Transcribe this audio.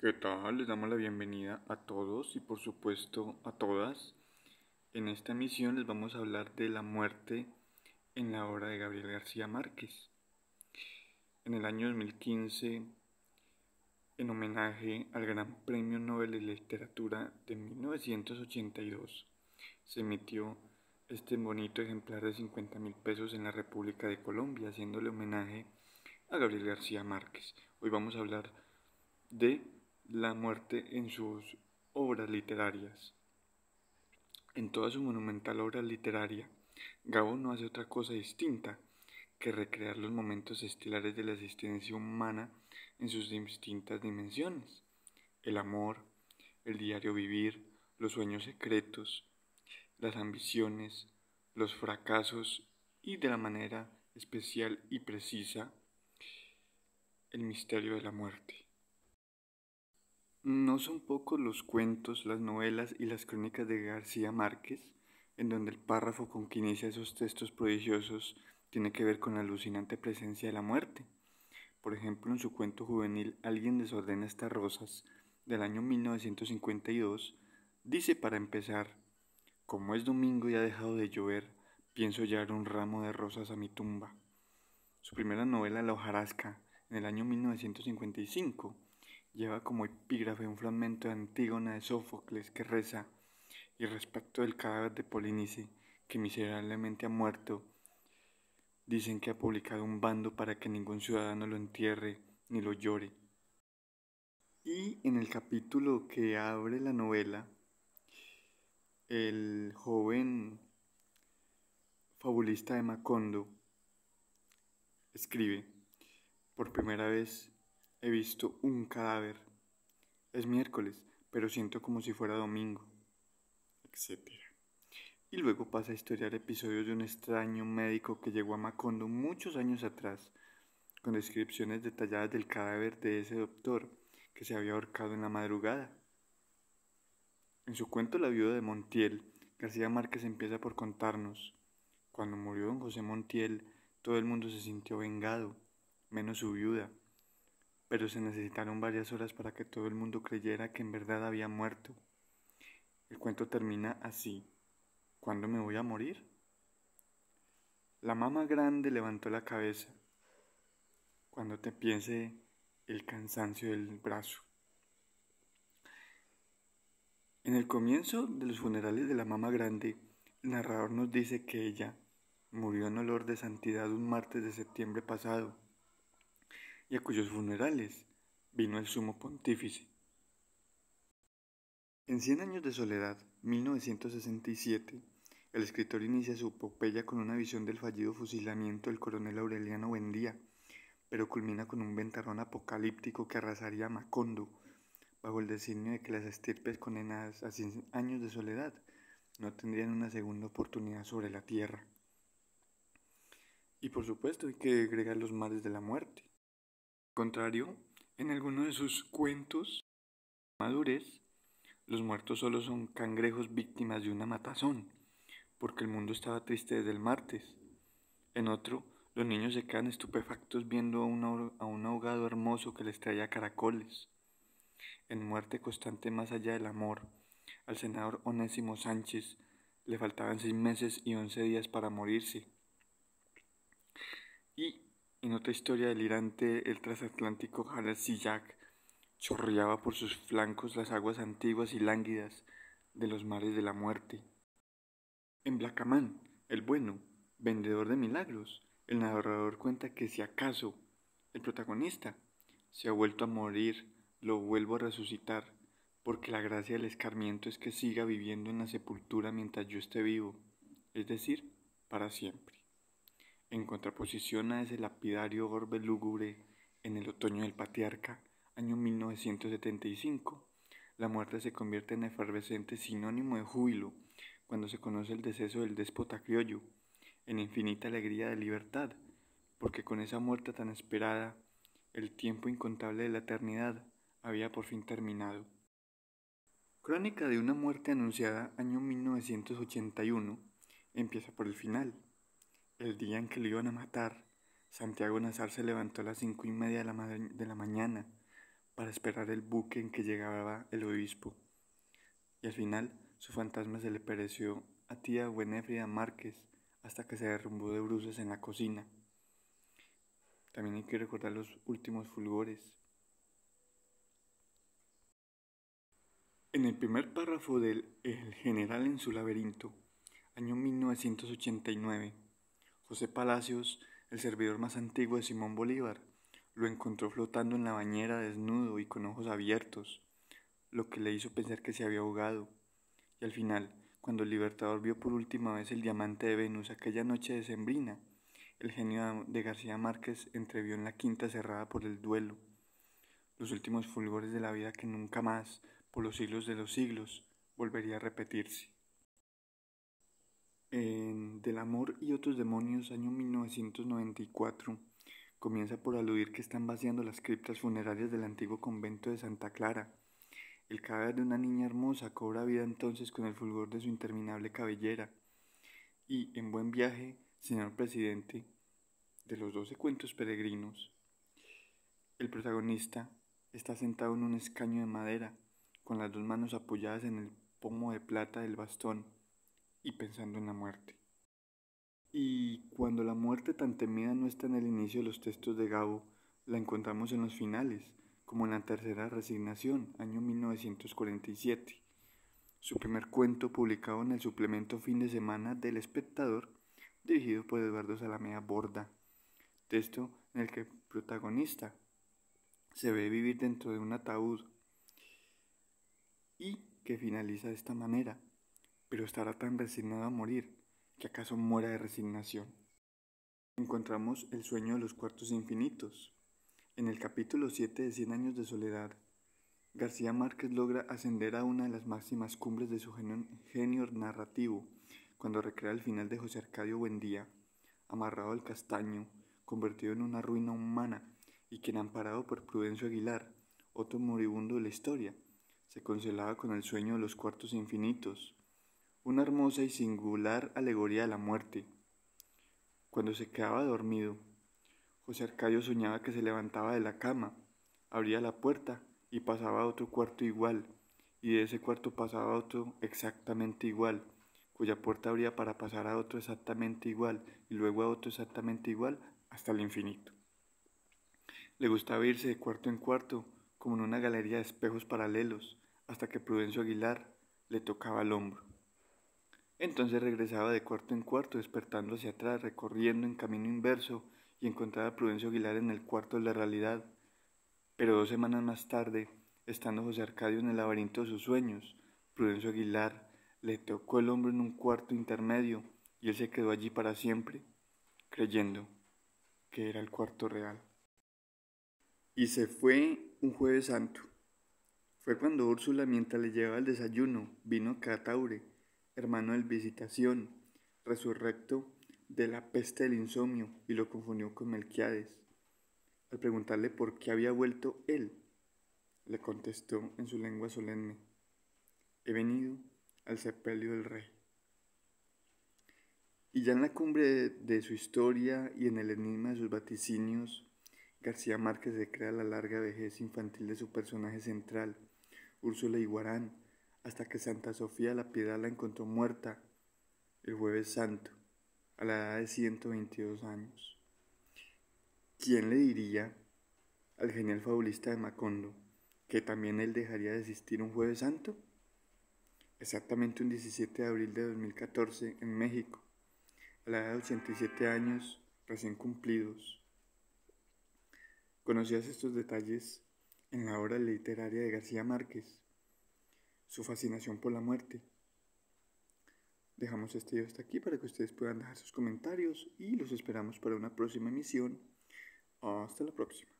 ¿Qué tal? Les damos la bienvenida a todos y por supuesto a todas. En esta emisión les vamos a hablar de la muerte en la obra de Gabriel García Márquez. En el año 2015, en homenaje al Gran Premio Nobel de Literatura de 1982, se emitió este bonito ejemplar de 50 mil pesos en la República de Colombia, haciéndole homenaje a Gabriel García Márquez. Hoy vamos a hablar de la muerte en sus obras literarias. En toda su monumental obra literaria, Gabo no hace otra cosa distinta que recrear los momentos estelares de la existencia humana en sus distintas dimensiones. El amor, el diario vivir, los sueños secretos, las ambiciones, los fracasos y de la manera especial y precisa el misterio de la muerte. No son pocos los cuentos, las novelas y las crónicas de García Márquez, en donde el párrafo con que inicia esos textos prodigiosos tiene que ver con la alucinante presencia de la muerte. Por ejemplo, en su cuento juvenil Alguien desordena estas rosas, del año 1952, dice para empezar, como es domingo y ha dejado de llover, pienso llevar un ramo de rosas a mi tumba. Su primera novela, La hojarasca, en el año 1955, lleva como epígrafe un fragmento de Antígona de Sófocles que reza, y respecto del cadáver de Polinice, que miserablemente ha muerto, dicen que ha publicado un bando para que ningún ciudadano lo entierre ni lo llore. Y en el capítulo que abre la novela, el joven fabulista de Macondo escribe, por primera vez He visto un cadáver. Es miércoles, pero siento como si fuera domingo. Etcétera. Y luego pasa a historiar episodios de un extraño médico que llegó a Macondo muchos años atrás, con descripciones detalladas del cadáver de ese doctor que se había ahorcado en la madrugada. En su cuento La viuda de Montiel, García Márquez empieza por contarnos, cuando murió don José Montiel, todo el mundo se sintió vengado, menos su viuda, pero se necesitaron varias horas para que todo el mundo creyera que en verdad había muerto. El cuento termina así. ¿Cuándo me voy a morir? La mamá grande levantó la cabeza cuando te piense el cansancio del brazo. En el comienzo de los funerales de la mamá grande, el narrador nos dice que ella murió en olor de santidad un martes de septiembre pasado y a cuyos funerales vino el sumo pontífice. En Cien años de soledad, 1967, el escritor inicia su epopeya con una visión del fallido fusilamiento del coronel Aureliano Buendía, pero culmina con un ventarrón apocalíptico que arrasaría Macondo, bajo el designio de que las estirpes condenadas a Cien años de soledad no tendrían una segunda oportunidad sobre la tierra. Y por supuesto hay que agregar los mares de la muerte, contrario, en alguno de sus cuentos, Madurez, los muertos solo son cangrejos víctimas de una matazón, porque el mundo estaba triste desde el martes. En otro, los niños se quedan estupefactos viendo a un, ahogado hermoso que les traía caracoles. En muerte constante más allá del amor, al senador Onésimo Sánchez le faltaban seis meses y once días para morirse. Y en otra historia delirante, el transatlántico Jack chorreaba por sus flancos las aguas antiguas y lánguidas de los mares de la muerte. En Blacamán, el bueno, vendedor de milagros, el narrador cuenta que si acaso el protagonista se ha vuelto a morir, lo vuelvo a resucitar, porque la gracia del escarmiento es que siga viviendo en la sepultura mientras yo esté vivo, es decir, para siempre en contraposición a ese lapidario orbe lúgubre en el otoño del patriarca, año 1975. La muerte se convierte en efervescente sinónimo de júbilo cuando se conoce el deceso del déspota criollo, en infinita alegría de libertad, porque con esa muerte tan esperada, el tiempo incontable de la eternidad había por fin terminado. Crónica de una muerte anunciada año 1981 empieza por el final. El día en que lo iban a matar, Santiago Nazar se levantó a las cinco y media de la, mañana para esperar el buque en que llegaba el obispo. Y al final, su fantasma se le pereció a tía Buenéfrida Márquez hasta que se derrumbó de bruces en la cocina. También hay que recordar los últimos fulgores. En el primer párrafo del El general en su laberinto, año 1989, José Palacios, el servidor más antiguo de Simón Bolívar, lo encontró flotando en la bañera desnudo y con ojos abiertos, lo que le hizo pensar que se había ahogado. Y al final, cuando el libertador vio por última vez el diamante de Venus aquella noche de sembrina, el genio de García Márquez entrevió en la quinta cerrada por el duelo, los últimos fulgores de la vida que nunca más, por los siglos de los siglos, volvería a repetirse en Del Amor y otros demonios, año 1994, comienza por aludir que están vaciando las criptas funerarias del antiguo convento de Santa Clara. El cadáver de una niña hermosa cobra vida entonces con el fulgor de su interminable cabellera. Y, en buen viaje, señor presidente, de los doce cuentos peregrinos, el protagonista está sentado en un escaño de madera, con las dos manos apoyadas en el pomo de plata del bastón y pensando en la muerte. Y cuando la muerte tan temida no está en el inicio de los textos de Gabo, la encontramos en los finales, como en la tercera resignación, año 1947. Su primer cuento publicado en el suplemento Fin de Semana del Espectador, dirigido por Eduardo Salamea Borda, texto en el que el protagonista se ve vivir dentro de un ataúd y que finaliza de esta manera pero estará tan resignado a morir que acaso muera de resignación. Encontramos el sueño de los cuartos infinitos. En el capítulo 7 de Cien años de soledad, García Márquez logra ascender a una de las máximas cumbres de su genio, narrativo cuando recrea el final de José Arcadio Buendía, amarrado al castaño, convertido en una ruina humana, y quien amparado por Prudencio Aguilar, otro moribundo de la historia, se consolaba con el sueño de los cuartos infinitos, una hermosa y singular alegoría de la muerte. Cuando se quedaba dormido, José Arcadio soñaba que se levantaba de la cama, abría la puerta y pasaba a otro cuarto igual, y de ese cuarto pasaba a otro exactamente igual, cuya puerta abría para pasar a otro exactamente igual, y luego a otro exactamente igual, hasta el infinito. Le gustaba irse de cuarto en cuarto, como en una galería de espejos paralelos, hasta que Prudencio Aguilar le tocaba el hombro. Entonces regresaba de cuarto en cuarto, despertando hacia atrás, recorriendo en camino inverso, y encontraba a Prudencio Aguilar en el cuarto de la realidad. Pero dos semanas más tarde, estando José Arcadio en el laberinto de sus sueños, Prudencio Aguilar le tocó el hombro en un cuarto intermedio, y él se quedó allí para siempre, creyendo que era el cuarto real. Y se fue un jueves santo. Fue cuando Úrsula, mientras le llevaba el desayuno, vino a Cataure hermano del Visitación, resurrecto de la peste del insomnio, y lo confundió con Melquiades. Al preguntarle por qué había vuelto él, le contestó en su lengua solemne, he venido al sepelio del rey. Y ya en la cumbre de, su historia y en el enigma de sus vaticinios, García Márquez crea la larga vejez infantil de su personaje central, Úrsula Iguarán, hasta que Santa Sofía la Piedad la encontró muerta el jueves santo, a la edad de 122 años. ¿Quién le diría al genial fabulista de Macondo que también él dejaría de existir un jueves santo? Exactamente un 17 de abril de 2014 en México, a la edad de 87 años recién cumplidos. Conocías estos detalles en la obra literaria de García Márquez, su fascinación por la muerte. Dejamos este video hasta aquí para que ustedes puedan dejar sus comentarios y los esperamos para una próxima emisión. Hasta la próxima.